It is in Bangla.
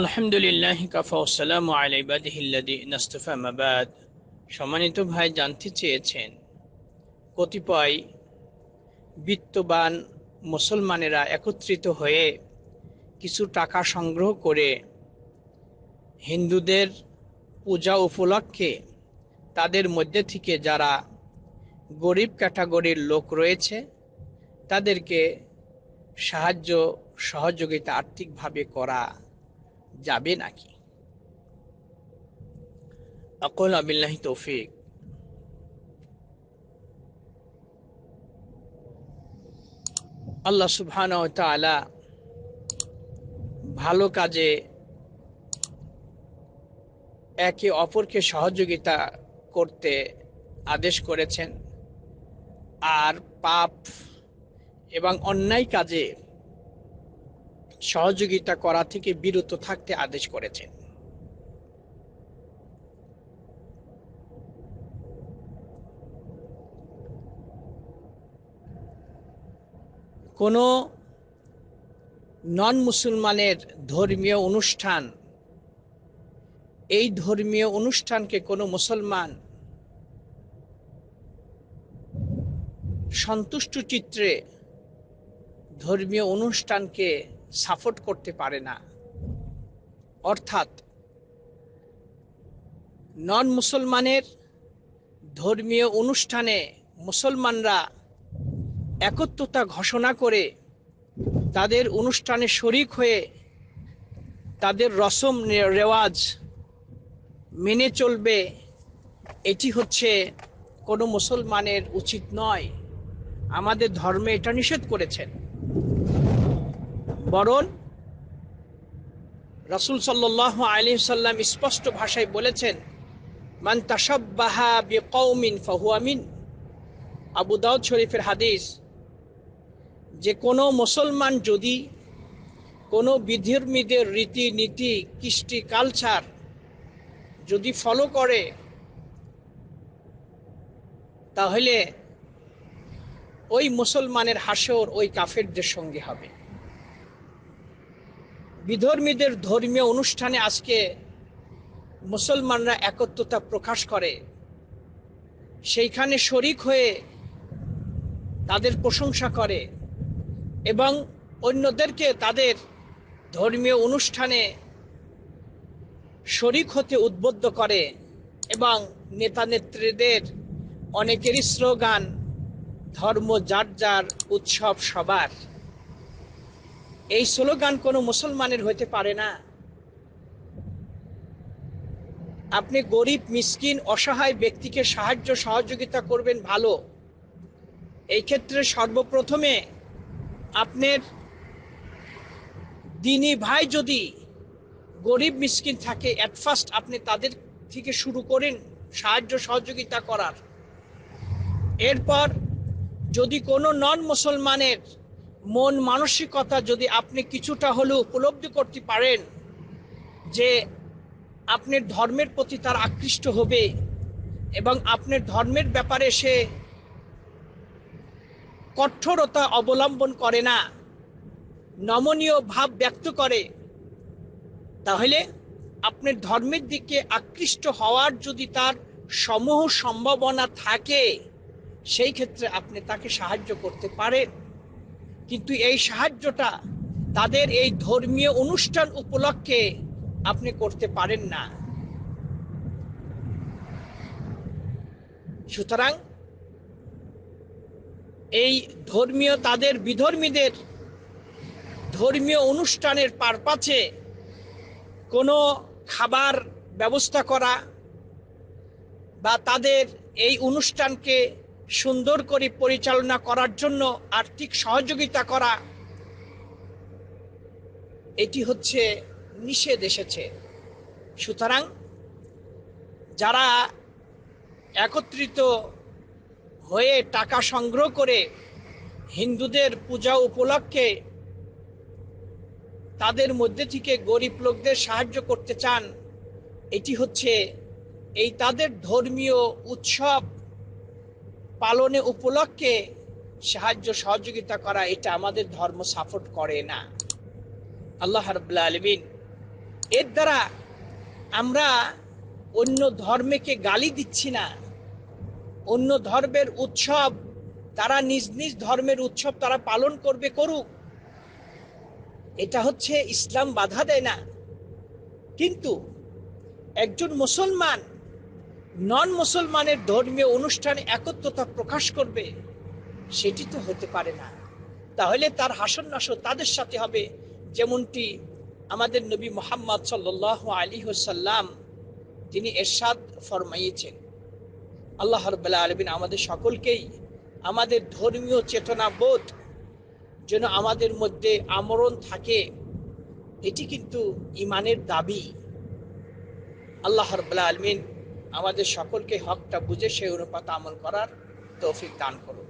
আলহামদুলিল্লাহ কাফা ওসালাম আলাইবাদিহিল্লাদি নাস্তফা মাবাদ সম্মানিত ভাই জানতে চেয়েছেন কতিপয় বিত্তবান মুসলমানেরা একত্রিত হয়ে কিছু টাকা সংগ্রহ করে হিন্দুদের পূজা উপলক্ষে তাদের মধ্যে থেকে যারা গরিব ক্যাটাগরির লোক রয়েছে তাদেরকে সাহায্য সহযোগিতা আর্থিকভাবে করা যাবে নাকি অকল আবিল্লাহি তৌফিক আল্লাহ সুবহান তালা ভালো কাজে একে অপরকে সহযোগিতা করতে আদেশ করেছেন আর পাপ এবং অন্যায় কাজে সহযোগিতা করা থেকে বিরত থাকতে আদেশ করেছেন কোনো নন মুসলমানের ধর্মীয় অনুষ্ঠান এই ধর্মীয় অনুষ্ঠানকে কোনো মুসলমান সন্তুষ্ট চিত্রে ধর্মীয় অনুষ্ঠানকে সাপোর্ট করতে পারে না অর্থাৎ নন মুসলমানের ধর্মীয় অনুষ্ঠানে মুসলমানরা একত্রতা ঘোষণা করে তাদের অনুষ্ঠানে শরিক হয়ে তাদের রসম রেওয়াজ মেনে চলবে এটি হচ্ছে কোনো মুসলমানের উচিত নয় আমাদের ধর্মে এটা নিষেধ করেছেন বরং রাসুল সাল্লাহ আলী সাল্লাম স্পষ্ট ভাষায় বলেছেন মান তাসাব্বাহা বি কৌমিন ফাহুয়ামিন আবু দাউদ শরীফের হাদিস যে কোনো মুসলমান যদি কোনো রীতি রীতিনীতি কৃষ্টি কালচার যদি ফলো করে তাহলে ওই মুসলমানের হাসর ওই কাফেরদের সঙ্গে হবে বিধর্মীদের ধর্মীয় অনুষ্ঠানে আজকে মুসলমানরা একত্রতা প্রকাশ করে সেইখানে শরিক হয়ে তাদের প্রশংসা করে এবং অন্যদেরকে তাদের ধর্মীয় অনুষ্ঠানে শরিক হতে উদ্বুদ্ধ করে এবং নেতা নেত্রীদের অনেকেরই স্লোগান ধর্ম যার যার উৎসব সবার এই স্লোগান কোনো মুসলমানের হইতে পারে না আপনি গরিব মিসকিন অসহায় ব্যক্তিকে সাহায্য সহযোগিতা করবেন ভালো এই ক্ষেত্রে সর্বপ্রথমে আপনার দিনী ভাই যদি গরিব মিসকিন থাকে অ্যাট ফার্স্ট আপনি তাদের থেকে শুরু করেন সাহায্য সহযোগিতা করার এরপর যদি কোনো নন মুসলমানের মন মানসিকতা যদি আপনি কিছুটা হলেও উপলব্ধি করতে পারেন যে আপনার ধর্মের প্রতি তার আকৃষ্ট হবে এবং আপনার ধর্মের ব্যাপারে সে কঠোরতা অবলম্বন করে না নমনীয় ভাব ব্যক্ত করে তাহলে আপনার ধর্মের দিকে আকৃষ্ট হওয়ার যদি তার সমূহ সম্ভাবনা থাকে সেই ক্ষেত্রে আপনি তাকে সাহায্য করতে পারেন কিন্তু এই সাহায্যটা তাদের এই ধর্মীয় অনুষ্ঠান উপলক্ষে আপনি করতে পারেন না সুতরাং এই ধর্মীয় তাদের বিধর্মীদের ধর্মীয় অনুষ্ঠানের পারপাছে কোনো খাবার ব্যবস্থা করা বা তাদের এই অনুষ্ঠানকে সুন্দর করে পরিচালনা করার জন্য আর্থিক সহযোগিতা করা এটি হচ্ছে নিষেধ এসেছে সুতরাং যারা একত্রিত হয়ে টাকা সংগ্রহ করে হিন্দুদের পূজা উপলক্ষে তাদের মধ্যে থেকে গরিব লোকদের সাহায্য করতে চান এটি হচ্ছে এই তাদের ধর্মীয় উৎসব পালনে উপলক্ষে সাহায্য সহযোগিতা করা এটা আমাদের ধর্ম সাপোর্ট করে না আল্লাহ রবুল্লা আলমিন এর দ্বারা আমরা অন্য ধর্মকে গালি দিচ্ছি না অন্য ধর্মের উৎসব তারা নিজ নিজ ধর্মের উৎসব তারা পালন করবে করুক এটা হচ্ছে ইসলাম বাধা দেয় না কিন্তু একজন মুসলমান নন মুসলমানের ধর্মীয় অনুষ্ঠানে একত্রতা প্রকাশ করবে সেটি তো হতে পারে না তাহলে তার হাসন তাদের সাথে হবে যেমনটি আমাদের নবী মোহাম্মদ সাল্লাহ আলী হোসাল্লাম তিনি এরশাদ ফরমাইয়েছেন আল্লাহ রবাহ আলমিন আমাদের সকলকেই আমাদের ধর্মীয় চেতনা বোধ যেন আমাদের মধ্যে আমরণ থাকে এটি কিন্তু ইমানের দাবি আল্লাহ রবাহ আলমিন আমাদের সকলকে হকটা বুঝে সেই অনুপাত আমল করার তৌফিক দান করুন